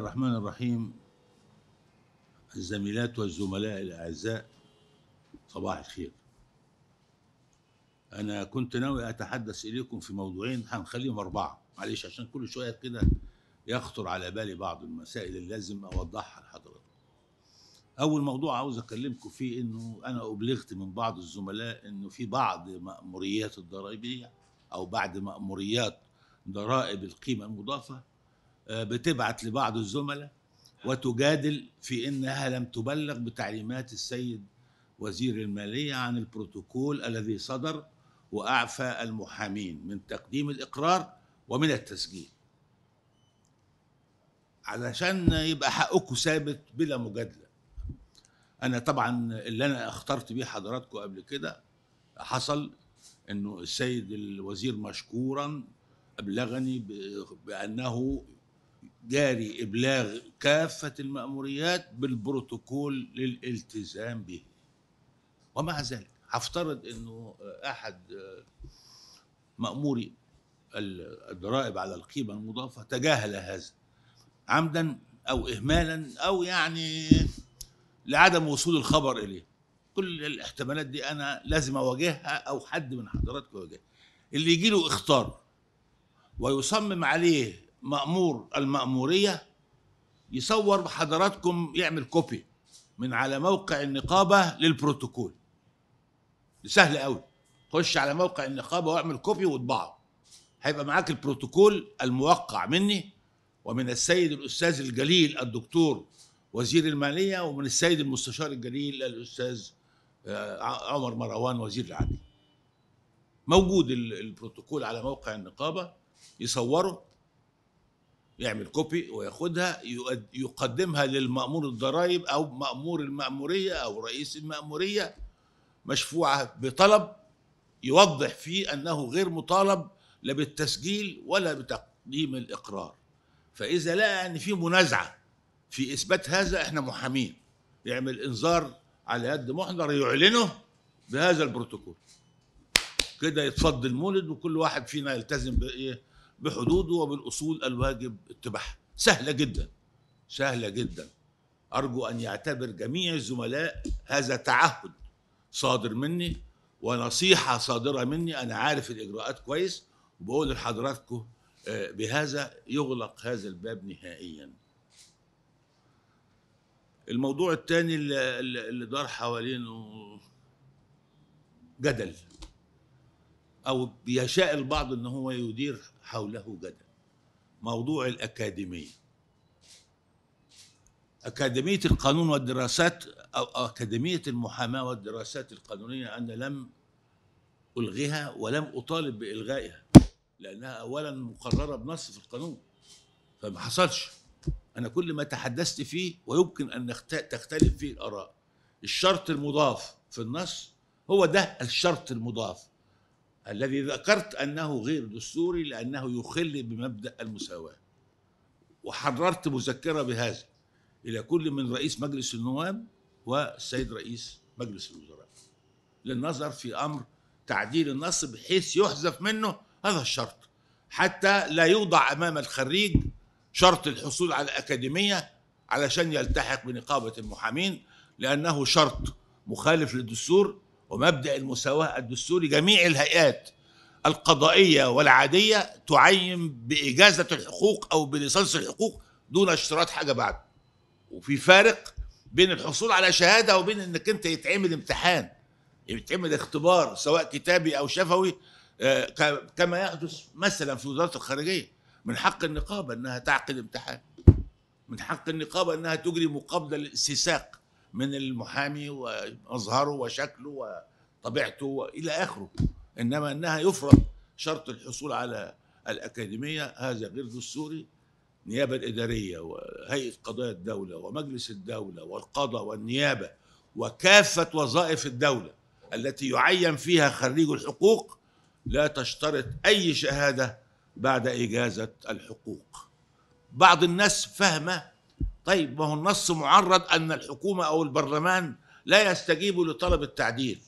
الرحمن الرحيم الزميلات والزملاء الأعزاء صباح الخير أنا كنت ناوي أتحدث إليكم في موضوعين هنخليهم أربعة معلش عشان كل شوية كده يخطر على بالي بعض المسائل اللي لازم أوضحها لحضراتكم أول موضوع عاوز أكلمكم فيه إنه أنا أبلغت من بعض الزملاء إنه في بعض مأموريات الضرائبية أو بعد مأموريات ضرائب القيمة المضافة آه، بتبعت لبعض الزملاء وتجادل في انها لم تبلغ بتعليمات السيد وزير الماليه عن البروتوكول الذي صدر واعفى المحامين من تقديم الاقرار ومن التسجيل علشان يبقى حقكم ثابت بلا مجادله انا طبعا اللي انا اخترت بيه حضراتكم قبل كده حصل انه السيد الوزير مشكورا ابلغني بانه جاري إبلاغ كافة المأموريات بالبروتوكول للالتزام به ومع ذلك هفترض أنه أحد آه، مأموري الضرائب على القيمة المضافة تجاهل هذا عمدا أو إهمالا أو يعني لعدم وصول الخبر إليه كل الاحتمالات دي أنا لازم أواجهها أو حد من حضراتكم يواجهها اللي يجي له اختار ويصمم عليه مأمور المأمورية يصور حضراتكم يعمل كوبي من على موقع النقابة للبروتوكول سهل قوي خش على موقع النقابة واعمل كوبي واطبعه هيبقى معاك البروتوكول الموقع مني ومن السيد الأستاذ الجليل الدكتور وزير المالية ومن السيد المستشار الجليل الأستاذ آه، عمر مروان وزير العدل موجود البروتوكول على موقع النقابة يصوره يعمل كوبي وياخدها يقدمها للمأمور الضرائب أو مأمور المأمورية أو رئيس المأمورية مشفوعة بطلب يوضح فيه أنه غير مطالب لا بالتسجيل ولا بتقديم الإقرار فإذا لقى يعني أن في منازعة في إثبات هذا إحنا محامين يعمل إنذار على يد محضر يعلنه بهذا البروتوكول كده يتفضل المولد وكل واحد فينا يلتزم بإيه بحدوده وبالأصول الواجب اتباعها سهلة جدا سهلة جدا أرجو أن يعتبر جميع الزملاء هذا تعهد صادر مني ونصيحة صادرة مني أنا عارف الإجراءات كويس وبقول لحضراتكم آه، بهذا يغلق هذا الباب نهائيا الموضوع الثاني اللي دار حوالينه جدل او بيشاء البعض ان هو يدير حوله جدل موضوع الأكاديمية أكاديمية القانون والدراسات أو أكاديمية المحاماة والدراسات القانونية أنا لم ألغيها ولم أطالب بإلغائها لأنها أولا مقررة بنص في القانون فما حصلش أنا كل ما تحدثت فيه ويمكن أن تختلف فيه الآراء الشرط المضاف في النص هو ده الشرط المضاف الذي ذكرت أنه غير دستوري لأنه يخل بمبدأ المساواة وحررت مذكرة بهذا إلى كل من رئيس مجلس النواب والسيد رئيس مجلس الوزراء للنظر في أمر تعديل النص بحيث يحذف منه هذا الشرط حتى لا يوضع أمام الخريج شرط الحصول على أكاديمية علشان يلتحق بنقابة المحامين لأنه شرط مخالف للدستور ومبدا المساواه الدستوري جميع الهيئات القضائيه والعاديه تعين باجازه الحقوق او بليسانس الحقوق دون اشتراط حاجه بعد وفي فارق بين الحصول على شهاده وبين انك انت يتعمل امتحان يتعمل اختبار سواء كتابي او شفوي آه، كما يحدث مثلا في وزاره الخارجيه من حق النقابه انها تعقد امتحان من حق النقابه انها تجري مقابله للاستساق من المحامي ومظهره وشكله وطبيعته الى اخره انما انها يفرض شرط الحصول على الاكاديميه هذا غير دستوري النيابه الاداريه وهيئه قضايا الدوله ومجلس الدوله والقضاء والنيابه وكافه وظائف الدوله التي يعين فيها خريج الحقوق لا تشترط اي شهاده بعد اجازه الحقوق بعض الناس فاهمه طيب ما هو النص معرض أن الحكومة أو البرلمان لا يستجيب لطلب التعديل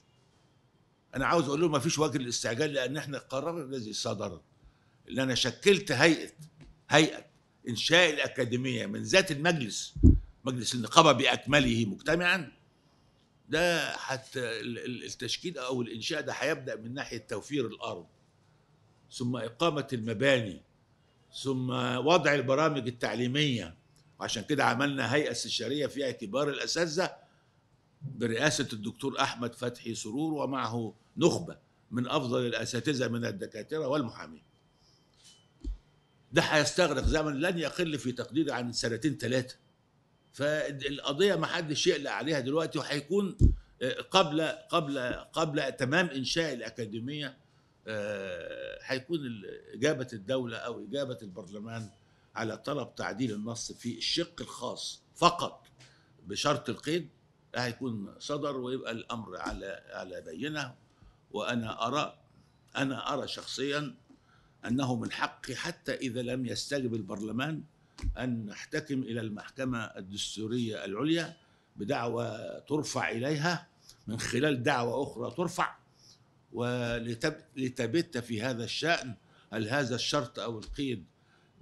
أنا عاوز أقول لهم ما فيش وجه للاستعجال لأن إحنا القرار الذي صدر ان أنا شكلت هيئة هيئة إنشاء الأكاديمية من ذات المجلس مجلس النقابة بأكمله مجتمعا ده حتى التشكيل أو الإنشاء ده هيبدأ من ناحية توفير الأرض ثم إقامة المباني ثم وضع البرامج التعليميه وعشان كده عملنا هيئه استشاريه في اعتبار الاساتذه برئاسه الدكتور احمد فتحي سرور ومعه نخبه من افضل الاساتذه من الدكاتره والمحامين. ده هيستغرق زمن لن يقل في تقديري عن سنتين ثلاثه. فالقضيه ما حدش يقلق عليها دلوقتي وهيكون آه، قبل قبل قبل تمام انشاء الاكاديميه آه، هيكون اجابه الدوله او اجابه البرلمان على طلب تعديل النص في الشق الخاص فقط بشرط القيد هيكون صدر ويبقى الامر على على بينه وانا ارى انا ارى شخصيا انه من حقي حتى اذا لم يستجب البرلمان ان نحتكم الى المحكمه الدستوريه العليا بدعوى ترفع اليها من خلال دعوى اخرى ترفع ولتبت في هذا الشان هل هذا الشرط او القيد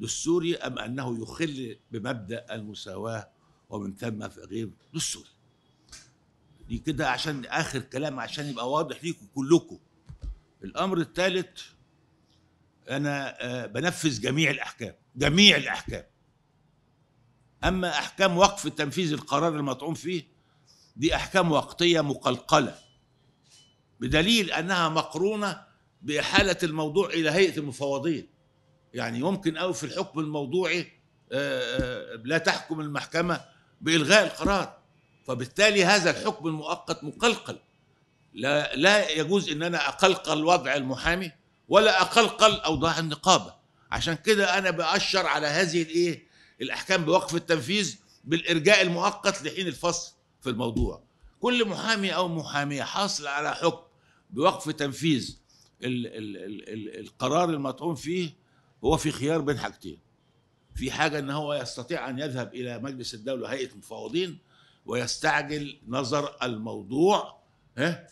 دستوري أم أنه يخل بمبدأ المساواة ومن ثم غير دستوري دي كده عشان آخر كلام عشان يبقى واضح ليكم كلكم الأمر الثالث أنا آه، بنفذ جميع الأحكام جميع الأحكام أما أحكام وقف تنفيذ القرار المطعون فيه دي أحكام وقتية مقلقلة بدليل أنها مقرونة بإحالة الموضوع إلى هيئة المفوضين يعني يمكن قوي في الحكم الموضوعي آه، آه، لا تحكم المحكمه بالغاء القرار فبالتالي هذا الحكم المؤقت مقلقل لا لا يجوز ان انا اقلقل وضع المحامي ولا اقلقل اوضاع النقابه عشان كده انا باشر على هذه الايه الاحكام بوقف التنفيذ بالارجاء المؤقت لحين الفصل في الموضوع كل محامي او محاميه حاصل على حكم بوقف تنفيذ القرار المطعون فيه هو في خيار بين حاجتين في حاجة أن هو يستطيع أن يذهب إلى مجلس الدولة هيئة المفاوضين ويستعجل نظر الموضوع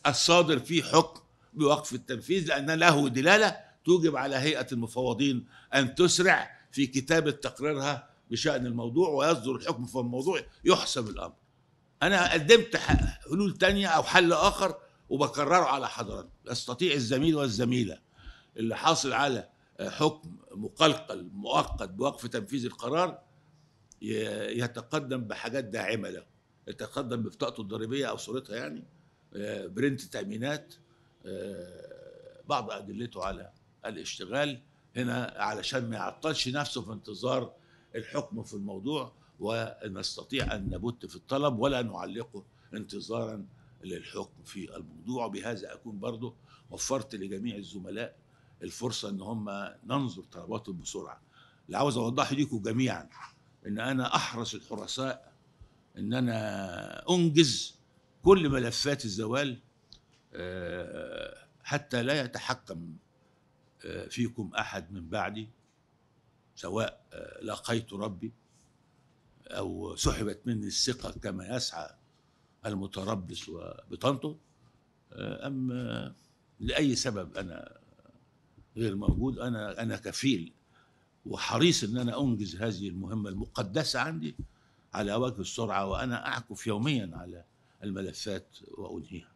الصادر فيه حكم بوقف التنفيذ لأن له دلالة توجب على هيئة المفوضين أن تسرع في كتابة تقريرها بشأن الموضوع ويصدر الحكم في الموضوع يحسم الأمر أنا قدمت حلول تانية أو حل آخر وبكرره على حضرتك يستطيع الزميل والزميلة اللي حاصل على حكم مقلقل مؤقت بوقف تنفيذ القرار يتقدم بحاجات داعمه له يتقدم ببطاقته الضريبيه او صورتها يعني آه، برنت تامينات آه، بعض ادلته على الاشتغال هنا علشان ما يعطلش نفسه في انتظار الحكم في الموضوع ونستطيع ان نبت في الطلب ولا نعلقه انتظارا للحكم في الموضوع بهذا اكون برضه وفرت لجميع الزملاء الفرصه ان هم ننظر طلباتهم بسرعه اللي عاوز اوضحه ليكم جميعا ان انا احرص الحرساء ان انا انجز كل ملفات الزوال آه، حتى لا يتحكم آه، فيكم احد من بعدي سواء آه، لقيت ربي او سحبت مني الثقه كما يسعى المتربص وبطنته ام لاي سبب انا غير موجود انا انا كفيل وحريص ان انا انجز هذه المهمه المقدسه عندي على وجه السرعه وانا اعكف يوميا على الملفات وانهيها.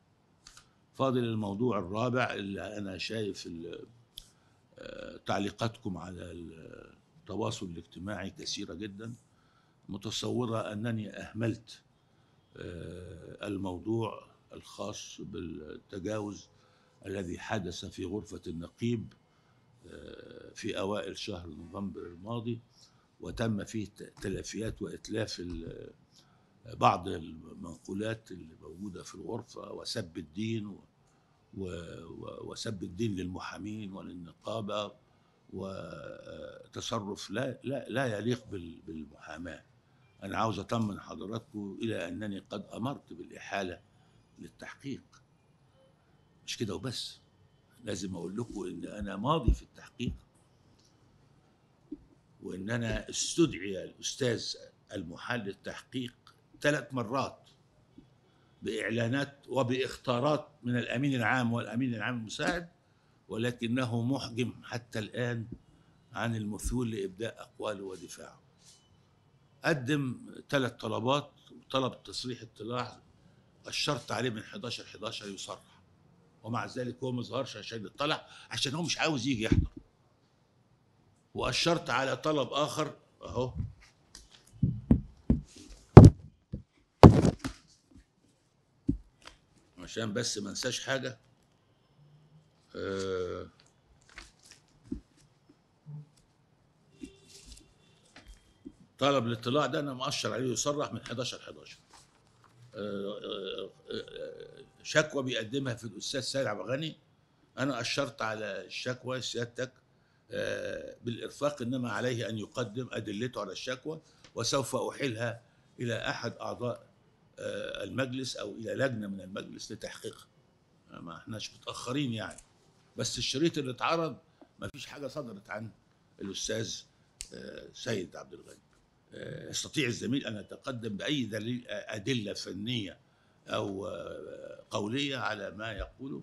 فاضل الموضوع الرابع اللي انا شايف آه، تعليقاتكم على التواصل الاجتماعي كثيره جدا متصوره انني اهملت آه، الموضوع الخاص بالتجاوز الذي حدث في غرفه النقيب آه، في أوائل شهر نوفمبر الماضي وتم فيه تلافيات وإتلاف بعض المنقولات اللي موجودة في الغرفة وسب الدين وسب الدين للمحامين وللنقابة وتصرف آه، لا, لا, لا يليق بالمحاماة أنا عاوز أطمن حضراتكم إلى أنني قد أمرت بالإحالة للتحقيق مش كده وبس لازم اقول لكم ان انا ماضي في التحقيق وان انا استدعي الاستاذ المحل للتحقيق ثلاث مرات باعلانات وباختارات من الامين العام والامين العام المساعد ولكنه محجم حتى الان عن المثول لابداء اقواله ودفاعه. قدم ثلاث طلبات وطلب تصريح اطلاع الشرط عليه من 11 11 يصرح. ومع ذلك هو ما ظهرش عشان يطلع عشان هو مش عاوز يجي يحضر واشرت على طلب اخر اهو عشان بس ما انساش حاجه آه طلب الاطلاع ده انا مؤشر عليه يصرح من 11 11 آه آه, آه،, آه، شكوى بيقدمها في الاستاذ سيد عبد الغني انا اشرت على الشكوى سيادتك آه، بالارفاق انما عليه ان يقدم ادلته على الشكوى وسوف احيلها الى احد اعضاء آه، المجلس او الى لجنه من المجلس لتحقيقها آه، ما احناش متاخرين يعني بس الشريط اللي اتعرض ما فيش حاجه صدرت عن الاستاذ سيد عبد الغني يستطيع الزميل ان يتقدم باي دليل ادله فنيه أو قولية على ما يقوله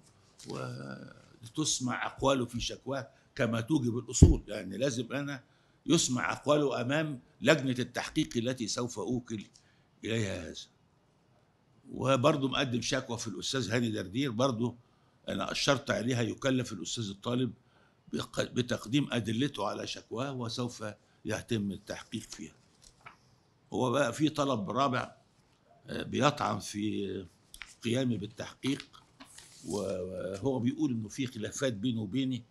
وتسمع أقواله في شكواه كما توجب الأصول يعني لازم أنا يسمع أقواله أمام لجنة التحقيق التي سوف أوكل إليها هذا وبرضه مقدم شكوى في الأستاذ هاني دردير برضه أنا أشرت عليها يكلف الأستاذ الطالب بتقديم أدلته على شكواه وسوف يتم التحقيق فيها هو بقى في طلب رابع بيطعن في قيامي بالتحقيق وهو بيقول انه في خلافات بينه وبيني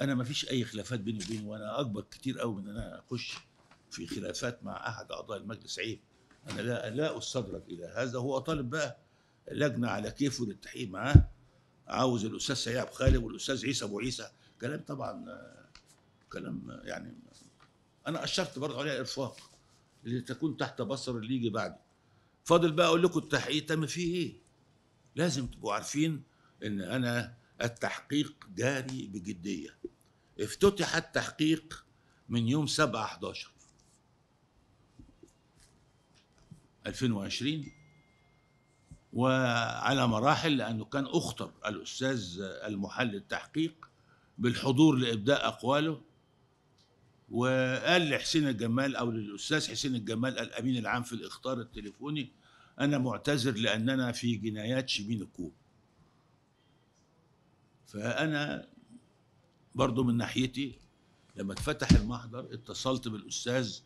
انا ما فيش اي خلافات بيني وبينه وانا اكبر كتير قوي من ان انا اخش في خلافات مع احد اعضاء المجلس عيب انا لا لا استدرج الى هذا هو طالب بقى لجنه على كيفه للتحقيق معاه عاوز الاستاذ سعيد عبد خالد والاستاذ عيسى ابو عيسى كلام طبعا كلام يعني انا اشرت برضه عليها ارفاق لتكون تحت بصر اللي يجي بعدي فاضل بقى اقول لكم التحقيق تم فيه ايه لازم تبقوا عارفين ان انا التحقيق جاري بجديه افتتح التحقيق من يوم 7 11 2020 وعلى مراحل لانه كان اخطر الاستاذ المحلل التحقيق بالحضور لابداء اقواله وقال لحسين الجمال او للاستاذ حسين الجمال الامين العام في الاخطار التليفوني انا معتذر لاننا في جنايات شبين الكوب فانا برضو من ناحيتي لما اتفتح المحضر اتصلت بالاستاذ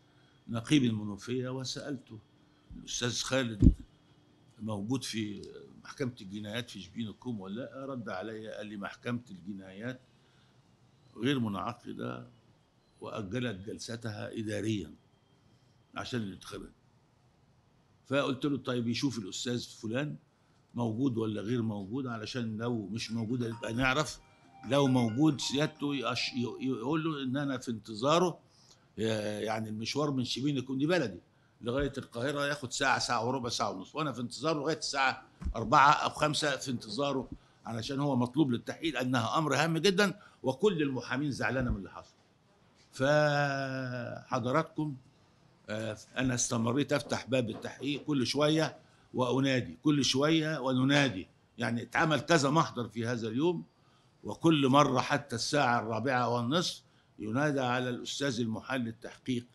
نقيب المنوفيه وسالته الاستاذ خالد موجود في محكمه الجنايات في شبين الكوم ولا لا رد علي قال لي محكمه الجنايات غير منعقده وأجلت جلستها إداريا عشان الانتخابات فقلت له طيب يشوف الأستاذ فلان موجود ولا غير موجود علشان لو مش موجود يبقى نعرف لو موجود سيادته يقول له ان انا في انتظاره يعني المشوار من شبين يكون دي بلدي لغايه القاهره ياخد ساعه ساعه وربع ساعه ونص وانا في انتظاره لغايه الساعه أربعة او خمسة في انتظاره علشان هو مطلوب للتحقيق انها امر هام جدا وكل المحامين زعلانه من اللي حصل فحضراتكم آه، انا استمريت افتح باب التحقيق كل شويه وانادي كل شويه وننادي يعني اتعمل كذا محضر في هذا اليوم وكل مره حتى الساعه الرابعه والنصف ينادى على الاستاذ المحل التحقيق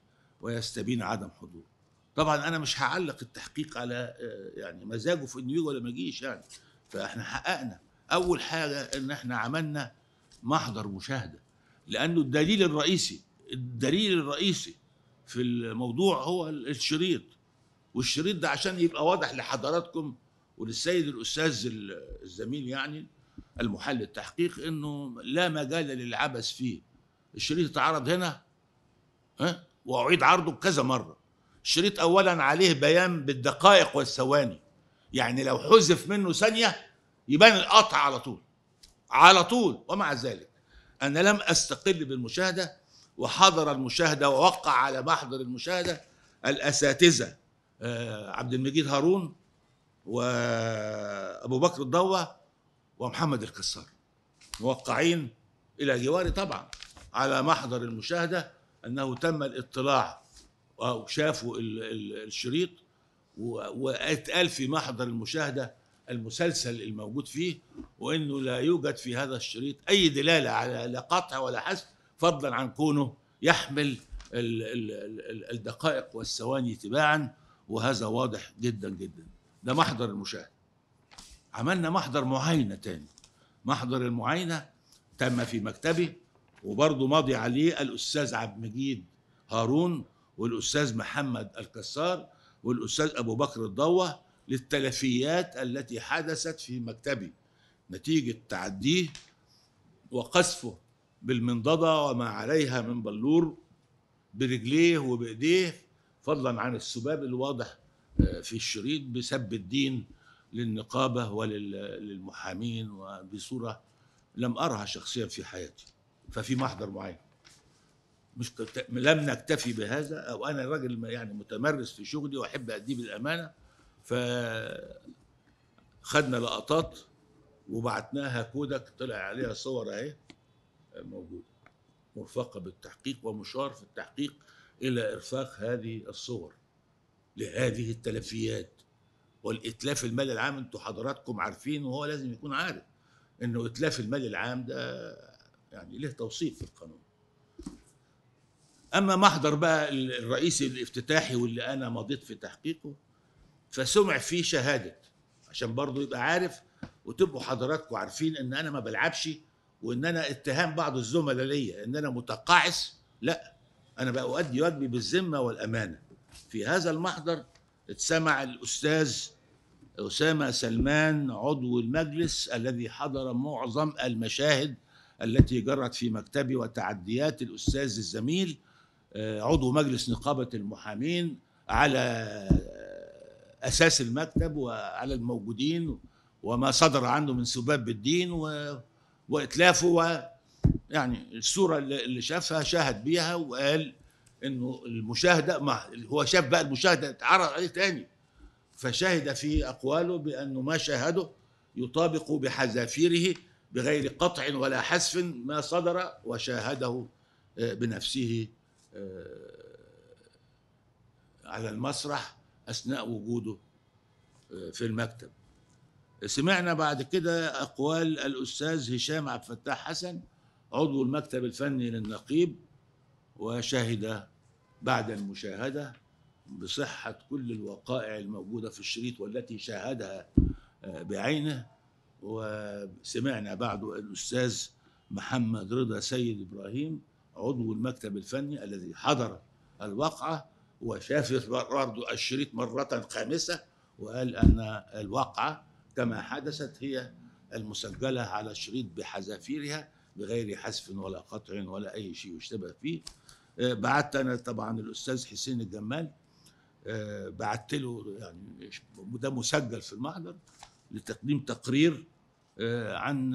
ويستبين عدم حضوره طبعا انا مش هعلق التحقيق على آه، يعني مزاجه في انه يجي ولا ما يجيش يعني فاحنا حققنا اول حاجه ان احنا عملنا محضر مشاهده لانه الدليل الرئيسي الدليل الرئيسي في الموضوع هو الشريط والشريط ده عشان يبقى واضح لحضراتكم وللسيد الاستاذ الزميل يعني المحل التحقيق انه لا مجال للعبث فيه الشريط اتعرض هنا ها واعيد عرضه كذا مره الشريط اولا عليه بيان بالدقائق والثواني يعني لو حذف منه ثانيه يبان القطع على طول على طول ومع ذلك أنا لم أستقل بالمشاهدة وحضر المشاهدة ووقع على محضر المشاهدة الأساتذة آه، عبد المجيد هارون وأبو بكر الضوة ومحمد الكسار موقعين إلى جواري طبعا على محضر المشاهدة أنه تم الاطلاع أو شافوا الشريط واتقال في محضر المشاهدة المسلسل الموجود فيه وانه لا يوجد في هذا الشريط اي دلاله على لا قطع ولا حذف فضلا عن كونه يحمل الدقائق والثواني تباعا وهذا واضح جدا جدا ده محضر المشاهد عملنا محضر معاينه تاني محضر المعاينه تم في مكتبي وبرضه مضي عليه الاستاذ عبد المجيد هارون والاستاذ محمد الكسار والاستاذ ابو بكر الضوه للتلفيات التي حدثت في مكتبي نتيجة تعديه وقذفه بالمنضدة وما عليها من بلور برجليه وبإيديه فضلا عن السباب الواضح آه، في الشريط بسب الدين للنقابة وللمحامين وبصورة لم أرها شخصيا في حياتي ففي محضر معين مش لم نكتفي بهذا أو أنا راجل يعني متمرس في شغلي وأحب أديه بالأمانة فخدنا لقطات وبعتناها كودك طلع عليها صور اهي موجوده مرفقه بالتحقيق ومشار في التحقيق الى ارفاق هذه الصور لهذه التلفيات والاتلاف المالي العام انتوا حضراتكم عارفين وهو لازم يكون عارف انه اتلاف المالي العام ده يعني له توصيف في القانون اما محضر بقى الرئيسي الافتتاحي واللي انا مضيت في تحقيقه فسمع فيه شهاده عشان برضه يبقى عارف وتبقوا حضراتكم عارفين ان انا ما بلعبش وان انا اتهام بعض الزملاء ليا ان انا متقاعس لا انا بقى اؤدي واجبي بالذمه والامانه في هذا المحضر اتسمع الاستاذ اسامه سلمان عضو المجلس الذي حضر معظم المشاهد التي جرت في مكتبي وتعديات الاستاذ الزميل آه، عضو مجلس نقابه المحامين على اساس المكتب وعلى الموجودين وما صدر عنه من سباب الدين و... واتلافه و... يعني الصوره اللي شافها شاهد بيها وقال انه المشاهده ما هو شاف بقى المشاهده اتعرض عليه تاني فشهد في اقواله بانه ما شاهده يطابق بحذافيره بغير قطع ولا حذف ما صدر وشاهده آه، بنفسه آه، على المسرح اثناء وجوده آه، في المكتب سمعنا بعد كده اقوال الاستاذ هشام عبد الفتاح حسن عضو المكتب الفني للنقيب وشهد بعد المشاهده بصحه كل الوقائع الموجوده في الشريط والتي شاهدها آه، بعينه وسمعنا بعده الاستاذ محمد رضا سيد ابراهيم عضو المكتب الفني الذي حضر الوقعه وشاف برضه الشريط مرة خامسة وقال أن الواقعة كما حدثت هي المسجلة على الشريط بحذافيرها بغير حذف ولا قطع ولا أي شيء يشتبه فيه آه، بعت أنا طبعا الأستاذ حسين الجمال آه، بعت له يعني ده مسجل في المحضر لتقديم تقرير آه، عن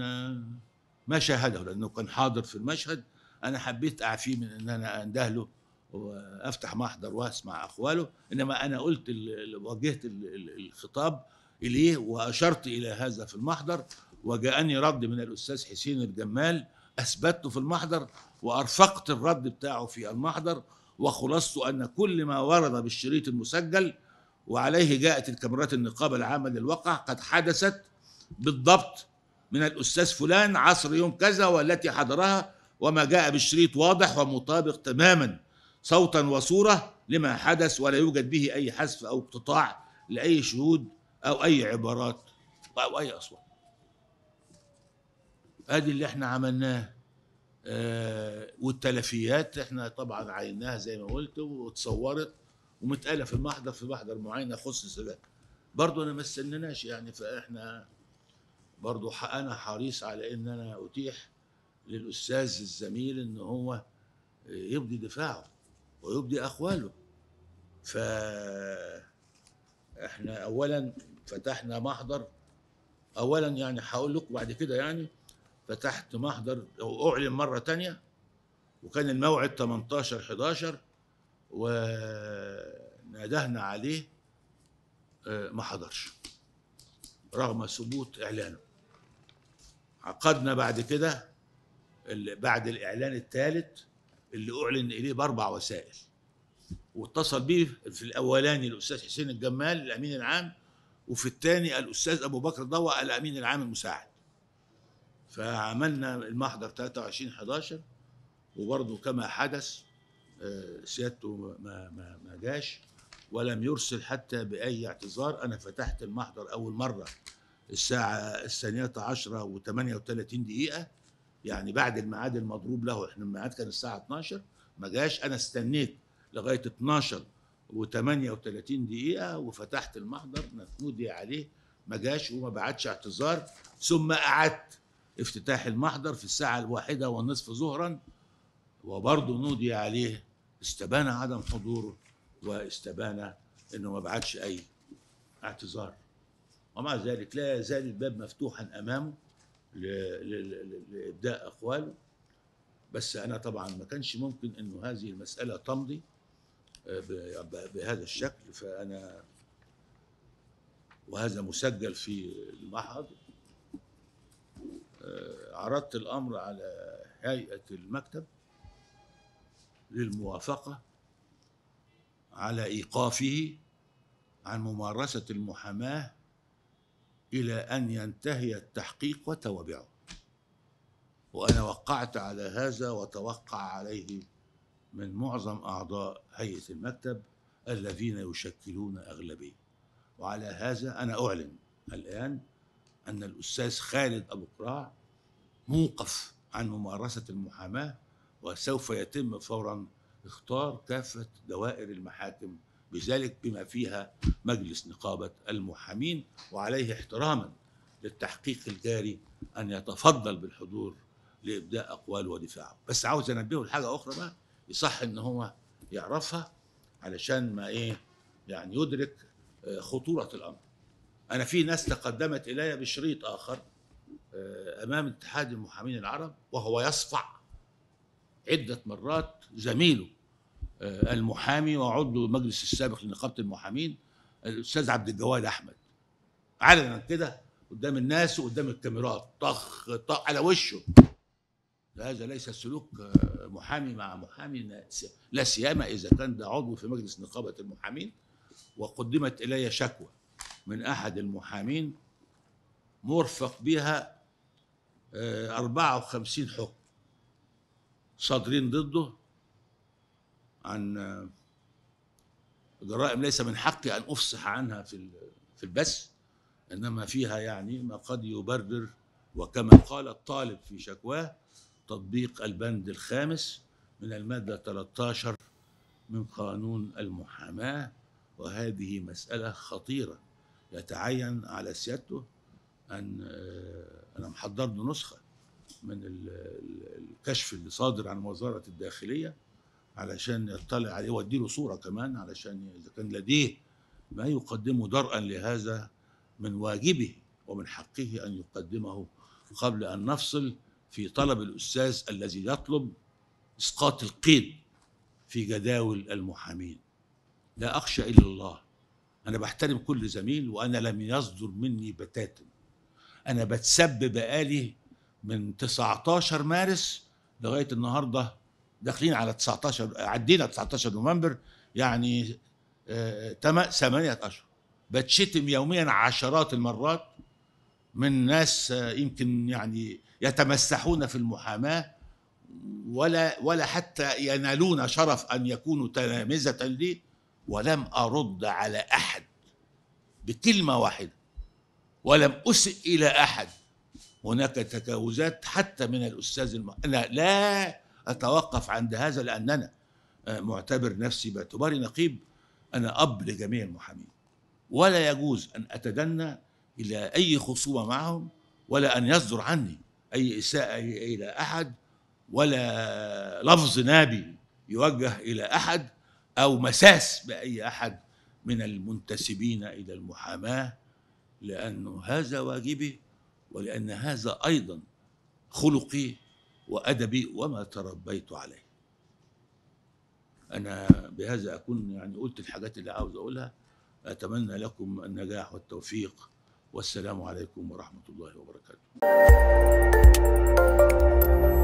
ما شاهده لأنه كان حاضر في المشهد أنا حبيت أعفيه من أن أنا أندهله وافتح محضر واسمع اقواله انما انا قلت وجهت الخطاب اليه واشرت الى هذا في المحضر وجاءني رد من الاستاذ حسين الجمال اثبته في المحضر وارفقت الرد بتاعه في المحضر وخلصت ان كل ما ورد بالشريط المسجل وعليه جاءت الكاميرات النقابه العامه للواقع قد حدثت بالضبط من الاستاذ فلان عصر يوم كذا والتي حضرها وما جاء بالشريط واضح ومطابق تماما صوتا وصورة لما حدث ولا يوجد به أي حذف أو اقتطاع لأي شهود أو أي عبارات أو أي أصوات ادي اللي احنا عملناه آه والتلفيات احنا طبعا عيناها زي ما قلت واتصورت ومتقاله في المحضر في محضر معين يخص ده برضه انا ما استنيناش يعني فاحنا برضه انا حريص على ان انا اتيح للاستاذ الزميل ان هو يبدي دفاعه ويبدي أقواله ف احنا اولا فتحنا محضر اولا يعني هقول لكم بعد كده يعني فتحت محضر واعلن مره تانية وكان الموعد 18 11 ونادهنا عليه آه، ما حضرش رغم ثبوت اعلانه عقدنا بعد كده بعد الاعلان الثالث اللي أعلن إليه بأربع وسائل واتصل بيه في الأولاني الأستاذ حسين الجمال الأمين العام وفي الثاني الأستاذ أبو بكر ضوء الأمين العام المساعد فعملنا المحضر 23 11 وبرضه كما حدث آه، سيادته ما ما ما جاش ولم يرسل حتى بأي اعتذار أنا فتحت المحضر أول مرة الساعة الثانية عشرة و38 دقيقة يعني بعد الميعاد المضروب له احنا الميعاد كان الساعه 12 ما جاش انا استنيت لغايه 12 و38 دقيقه وفتحت المحضر نودي عليه ما جاش وما بعتش اعتذار ثم اعدت افتتاح المحضر في الساعه الواحده والنصف ظهرا وبرضه نودي عليه استبان عدم حضوره واستبان انه ما بعتش اي اعتذار ومع ذلك لا يزال الباب مفتوحا امامه لابداء اقواله بس انا طبعا ما كانش ممكن انه هذه المساله تمضي آه، بهذا الشكل فانا وهذا مسجل في المعهد آه، عرضت الامر على هيئه المكتب للموافقه على ايقافه عن ممارسه المحاماه إلى أن ينتهي التحقيق وتوابعه وأنا وقعت على هذا وتوقع عليه من معظم أعضاء هيئة المكتب الذين يشكلون أغلبية وعلى هذا أنا أعلن الآن أن الأستاذ خالد أبو قراع موقف عن ممارسة المحاماة وسوف يتم فورا اختار كافة دوائر المحاكم بذلك بما فيها مجلس نقابة المحامين وعليه احتراما للتحقيق الجاري أن يتفضل بالحضور لإبداء أقواله ودفاعه بس عاوز أنبهه لحاجة أخرى بقى يصح إن هو يعرفها علشان ما إيه يعني يدرك آه، خطورة الأمر أنا في ناس تقدمت إلي بشريط آخر آه، أمام اتحاد المحامين العرب وهو يصفع عدة مرات زميله آه، المحامي وعضو المجلس السابق لنقابه المحامين الاستاذ عبد الجواد احمد علنا كده قدام الناس وقدام الكاميرات طخ طخ على وشه هذا ليس سلوك آه، محامي مع محامي لا سيما اذا كان ده عضو في مجلس نقابه المحامين وقدمت الي شكوى من احد المحامين مرفق بها 54 آه، حكم صادرين ضده عن جرائم آه، ليس من حقي ان افصح عنها في في البث انما فيها يعني ما قد يبرر وكما قال الطالب في شكواه تطبيق البند الخامس من الماده 13 من قانون المحاماه وهذه مساله خطيره يتعين على سيادته ان آه، انا محضر له نسخه من الكشف اللي صادر عن وزاره الداخليه علشان يطلع عليه وادي له صوره كمان علشان اذا كان لديه ما يقدمه درءا لهذا من واجبه ومن حقه ان يقدمه قبل ان نفصل في طلب الاستاذ الذي يطلب اسقاط القيد في جداول المحامين لا اخشى الا الله انا بحترم كل زميل وانا لم يصدر مني بتاتا انا بتسب بقالي من 19 مارس لغايه النهارده داخلين على 19 عدينا 19 نوفمبر يعني آه، ثمانيه اشهر بتشتم يوميا عشرات المرات من ناس آه، يمكن يعني يتمسحون في المحاماه ولا ولا حتى ينالون شرف ان يكونوا تلامذه لي ولم ارد على احد بكلمه واحده ولم اسئ الى احد هناك تجاوزات حتى من الاستاذ الم... انا لا أتوقف عند هذا لان انا آه، معتبر نفسي باعتباري نقيب أنا أب لجميع المحامين ولا يجوز أن أتدنى إلى أي خصومة معهم ولا أن يصدر عني أي إساءة إلى أحد ولا لفظ نابي يوجه إلى أحد أو مساس بأي أحد من المنتسبين إلى المحاماة لانه هذا واجبي ولأن هذا أيضا خلقي وأدبي وما تربيت عليه أنا بهذا أكون يعني قلت الحاجات اللي عاوز أقولها أتمنى لكم النجاح والتوفيق والسلام عليكم ورحمة الله وبركاته